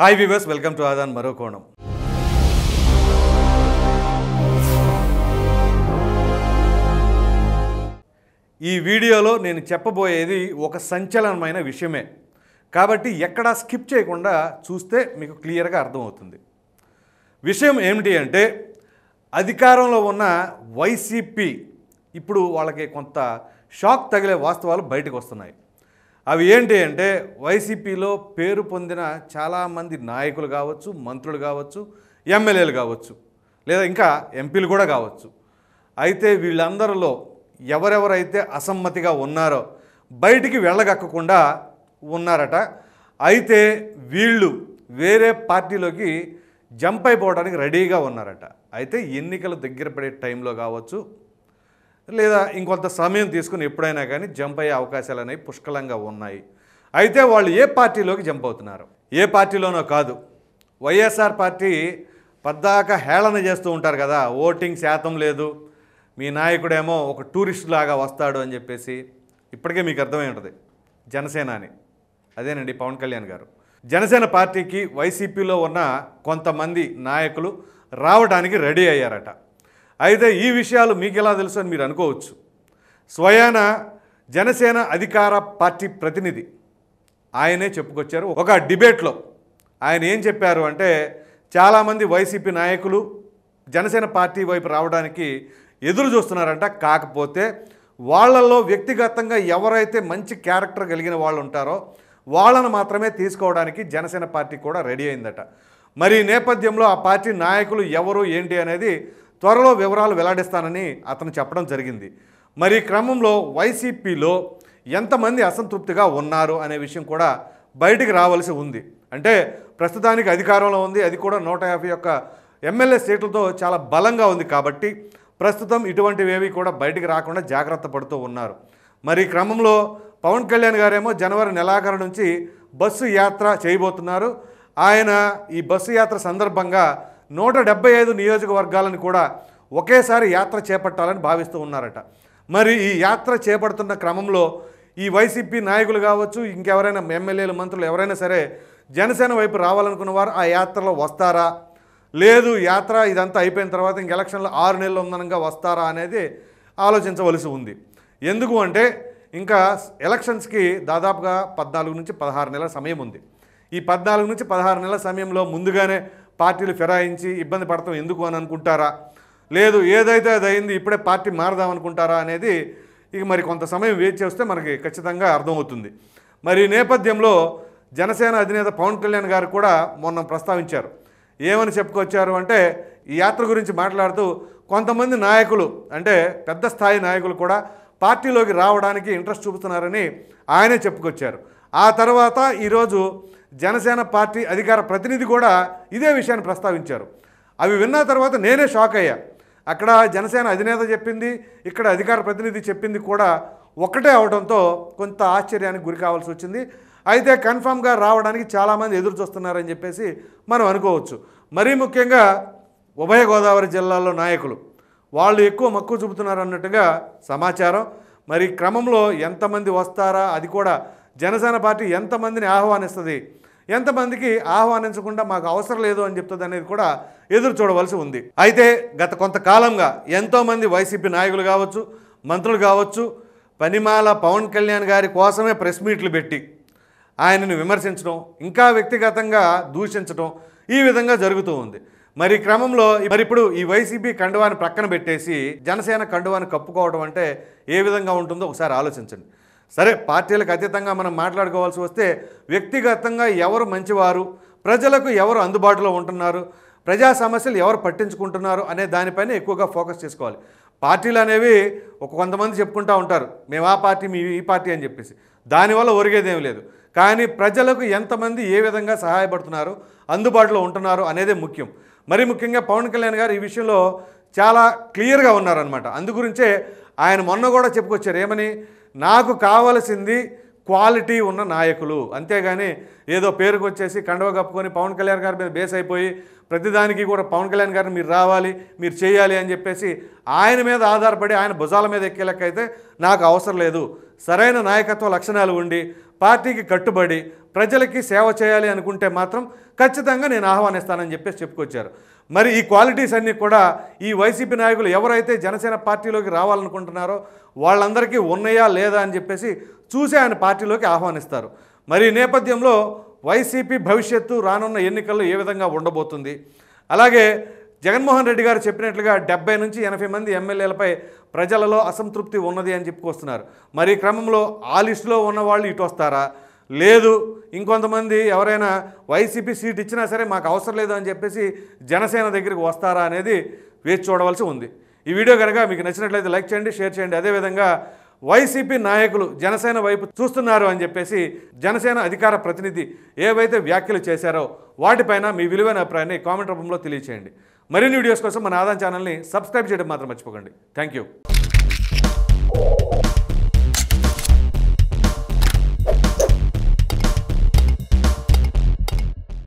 hi viewers welcome to ఆదాన్ మరో కోణం ఈ వీడియోలో నేను చెప్పబోయేది ఒక సంచలనమైన విషయమే కాబట్టి ఎక్కడా స్కిప్ చేయకుండా చూస్తే మీకు క్లియర్గా అర్థమవుతుంది విషయం ఏమిటి అంటే అధికారంలో ఉన్న వైసీపీ ఇప్పుడు వాళ్ళకి కొంత షాక్ తగిలే వాస్తవాలు బయటకు వస్తున్నాయి అవి ఏంటి అంటే వైసీపీలో పేరు పొందిన చాలామంది నాయకులు కావచ్చు మంత్రులు కావచ్చు ఎమ్మెల్యేలు కావచ్చు లేదా ఇంకా ఎంపీలు కూడా కావచ్చు అయితే వీళ్ళందరిలో ఎవరెవరైతే అసమ్మతిగా ఉన్నారో బయటికి వెళ్ళగక్కకుండా ఉన్నారట అయితే వీళ్ళు వేరే పార్టీలోకి జంప్ అయిపోవడానికి రెడీగా ఉన్నారట అయితే ఎన్నికలు దగ్గర పడే టైంలో కావచ్చు లేదా ఇంకొంత సమయం తీసుకుని ఎప్పుడైనా కానీ జంప్ అయ్యే అవకాశాలు అనేవి పుష్కలంగా ఉన్నాయి అయితే వాళ్ళు ఏ పార్టీలోకి జంప్ అవుతున్నారు ఏ పార్టీలోనో కాదు వైఎస్ఆర్ పార్టీ పద్దాక హేళన చేస్తూ ఉంటారు కదా ఓటింగ్ శాతం లేదు మీ నాయకుడేమో ఒక టూరిస్ట్ లాగా వస్తాడు అని చెప్పేసి ఇప్పటికే మీకు అర్థమై ఉంటుంది జనసేన అని అదేనండి పవన్ కళ్యాణ్ గారు జనసేన పార్టీకి వైసీపీలో ఉన్న కొంతమంది నాయకులు రావడానికి రెడీ అయ్యారట అయితే ఈ విషయాలు మీకు ఎలా తెలుసు అని మీరు అనుకోవచ్చు స్వయాన జనసేన అధికార పార్టీ ప్రతినిధి ఆయనే చెప్పుకొచ్చారు ఒక డిబేట్లో ఆయన ఏం చెప్పారు అంటే చాలామంది వైసీపీ నాయకులు జనసేన పార్టీ వైపు రావడానికి ఎదురు చూస్తున్నారంట కాకపోతే వాళ్ళల్లో వ్యక్తిగతంగా ఎవరైతే మంచి క్యారెక్టర్ కలిగిన వాళ్ళు ఉంటారో వాళ్ళను మాత్రమే తీసుకోవడానికి జనసేన పార్టీ కూడా రెడీ అయిందట మరి నేపథ్యంలో ఆ పార్టీ నాయకులు ఎవరు ఏంటి అనేది త్వరలో వివరాలు వెల్లడిస్తానని అతను చెప్పడం జరిగింది మరి క్రమంలో వైసీపీలో ఎంతమంది అసంతృప్తిగా ఉన్నారు అనే విషయం కూడా బయటికి రావాల్సి ఉంది అంటే ప్రస్తుతానికి అధికారంలో ఉంది అది కూడా నూట యాభై యొక్క ఎమ్మెల్యే సీట్లతో చాలా బలంగా ఉంది కాబట్టి ప్రస్తుతం ఇటువంటివేవి కూడా బయటికి రాకుండా జాగ్రత్త పడుతూ ఉన్నారు మరి క్రమంలో పవన్ కళ్యాణ్ గారేమో జనవరి నెలాఖరు నుంచి బస్సు యాత్ర చేయబోతున్నారు ఆయన ఈ బస్సు యాత్ర సందర్భంగా నూట డెబ్బై ఐదు నియోజకవర్గాలను కూడా ఒకేసారి యాత్ర చేపట్టాలని భావిస్తూ ఉన్నారట మరి ఈ యాత్ర చేపడుతున్న క్రమంలో ఈ వైసీపీ నాయకులు కావచ్చు ఇంకెవరైనా ఎమ్మెల్యేలు మంత్రులు ఎవరైనా సరే జనసేన వైపు రావాలనుకున్న వారు ఆ యాత్రలో వస్తారా లేదు యాత్ర ఇదంతా అయిపోయిన తర్వాత ఇంక ఎలక్షన్లో ఆరు నెలలు ఉందనంగా వస్తారా అనేది ఆలోచించవలసి ఉంది ఎందుకు అంటే ఇంకా ఎలక్షన్స్కి దాదాపుగా పద్నాలుగు నుంచి పదహారు నెలల సమయం ఉంది ఈ పద్నాలుగు నుంచి పదహారు నెలల సమయంలో ముందుగానే పార్టీలు ఫిరాయించి ఇబ్బంది పడతాం ఎందుకు అని అనుకుంటారా లేదు ఏదైతే అది అయింది ఇప్పుడే పార్టీ మారదాం అనుకుంటారా అనేది ఇక మరి కొంత సమయం వేచి చేస్తే మనకి ఖచ్చితంగా అర్థమవుతుంది మరి ఈ నేపథ్యంలో జనసేన అధినేత పవన్ కళ్యాణ్ గారు కూడా మొన్న ప్రస్తావించారు ఏమని చెప్పుకొచ్చారు అంటే ఈ యాత్ర గురించి మాట్లాడుతూ కొంతమంది నాయకులు అంటే పెద్ద స్థాయి నాయకులు కూడా పార్టీలోకి రావడానికి ఇంట్రెస్ట్ చూపుతున్నారని ఆయనే చెప్పుకొచ్చారు ఆ తర్వాత ఈరోజు జనసేన పార్టీ అధికార ప్రతినిధి కూడా ఇదే విషయాన్ని ప్రస్తావించారు అవి విన్న తర్వాత నేనే షాక్ అయ్యా అక్కడ జనసేన అధినేత చెప్పింది ఇక్కడ అధికార ప్రతినిధి చెప్పింది కూడా ఒక్కటే అవడంతో కొంత ఆశ్చర్యానికి గురి కావాల్సి వచ్చింది అయితే కన్ఫామ్గా రావడానికి చాలామంది ఎదురు చూస్తున్నారని చెప్పేసి మనం అనుకోవచ్చు మరీ ముఖ్యంగా ఉభయ గోదావరి జిల్లాల్లో నాయకులు వాళ్ళు ఎక్కువ మక్కువ చూపుతున్నారు అన్నట్టుగా సమాచారం మరి క్రమంలో ఎంతమంది వస్తారా అది కూడా జనసేన పార్టీ ఎంతమందిని ఆహ్వానిస్తుంది ఎంతమందికి ఆహ్వానించకుండా మాకు అవసరం లేదు అని చెప్తుంది అనేది కూడా ఎదురు చూడవలసి ఉంది అయితే గత కొంతకాలంగా ఎంతోమంది వైసీపీ నాయకులు కావచ్చు మంత్రులు కావచ్చు పనిమాల పవన్ కళ్యాణ్ గారి కోసమే ప్రెస్ మీట్లు పెట్టి ఆయనను విమర్శించడం ఇంకా వ్యక్తిగతంగా దూషించడం ఈ విధంగా జరుగుతూ ఉంది మరి క్రమంలో మరి ఇప్పుడు ఈ వైసీపీ కండువాన్ని ప్రక్కన పెట్టేసి జనసేన కండువాన్ని కప్పుకోవడం అంటే ఏ విధంగా ఉంటుందో ఒకసారి ఆలోచించండి సరే పార్టీలకు అతీతంగా మనం మాట్లాడుకోవాల్సి వస్తే వ్యక్తిగతంగా ఎవరు మంచివారు ప్రజలకు ఎవరు అందుబాటులో ఉంటున్నారు ప్రజా సమస్యలు ఎవరు పట్టించుకుంటున్నారు అనే దానిపైన ఎక్కువగా ఫోకస్ చేసుకోవాలి పార్టీలు అనేవి ఒక కొంతమంది చెప్పుకుంటూ ఉంటారు మేము ఆ పార్టీ మీ ఈ పార్టీ అని చెప్పేసి దానివల్ల ఒరిగేదేం లేదు కానీ ప్రజలకు ఎంతమంది ఏ విధంగా సహాయపడుతున్నారు అందుబాటులో ఉంటున్నారు అనేదే ముఖ్యం మరి ముఖ్యంగా పవన్ కళ్యాణ్ గారు ఈ విషయంలో చాలా క్లియర్గా ఉన్నారనమాట అందుగురించే ఆయన మొన్న కూడా చెప్పుకొచ్చారు ఏమని నాకు కావలసింది క్వాలిటీ ఉన్న నాయకులు అంతేగాని ఏదో పేరుకు వచ్చేసి కండవ కప్పుకొని పవన్ కళ్యాణ్ గారి మీద బేస్ అయిపోయి ప్రతిదానికి కూడా పవన్ కళ్యాణ్ గారిని మీరు రావాలి మీరు చేయాలి అని చెప్పేసి ఆయన మీద ఆధారపడి ఆయన భుజాల మీద ఎక్కేలాకైతే నాకు అవసరం లేదు సరైన నాయకత్వ లక్షణాలు ఉండి పార్టీకి కట్టుబడి ప్రజలకి సేవ చేయాలి అనుకుంటే మాత్రం ఖచ్చితంగా నేను ఆహ్వానిస్తానని చెప్పేసి చెప్పుకొచ్చారు మరి ఈ క్వాలిటీస్ అన్నీ కూడా ఈ వైసీపీ నాయకులు ఎవరైతే జనసేన పార్టీలోకి రావాలనుకుంటున్నారో వాళ్ళందరికీ ఉన్నాయా లేదా అని చెప్పేసి చూసే ఆయన పార్టీలోకి ఆహ్వానిస్తారు మరి ఈ నేపథ్యంలో వైసీపీ భవిష్యత్తు రానున్న ఎన్నికల్లో ఏ విధంగా ఉండబోతుంది అలాగే జగన్మోహన్ రెడ్డి గారు చెప్పినట్లుగా డెబ్బై నుంచి ఎనభై మంది ఎమ్మెల్యేలపై ప్రజలలో అసంతృప్తి ఉన్నది అని చెప్పుకొస్తున్నారు మరి క్రమంలో ఆ లిస్టులో ఉన్నవాళ్ళు ఇటు వస్తారా లేదు ఇంకొంతమంది ఎవరైనా వైసీపీ సీట్ ఇచ్చినా సరే మాకు అవసరం లేదు అని చెప్పేసి జనసేన దగ్గరికి వస్తారా అనేది వేచి చూడవలసి ఉంది ఈ వీడియో కనుక మీకు నచ్చినట్లయితే లైక్ చేయండి షేర్ చేయండి అదేవిధంగా వైసీపీ నాయకులు జనసేన వైపు చూస్తున్నారు అని చెప్పేసి జనసేన అధికార ప్రతినిధి ఏవైతే వ్యాఖ్యలు చేశారో వాటిపైన మీ విలువైన అభిప్రాయాన్ని కామెంట్ రూపంలో తెలియచేయండి మరిన్ని వీడియోస్ కోసం మన ఆదాన్ ఛానల్ని సబ్స్క్రైబ్ చేయడం మాత్రం మర్చిపోకండి థ్యాంక్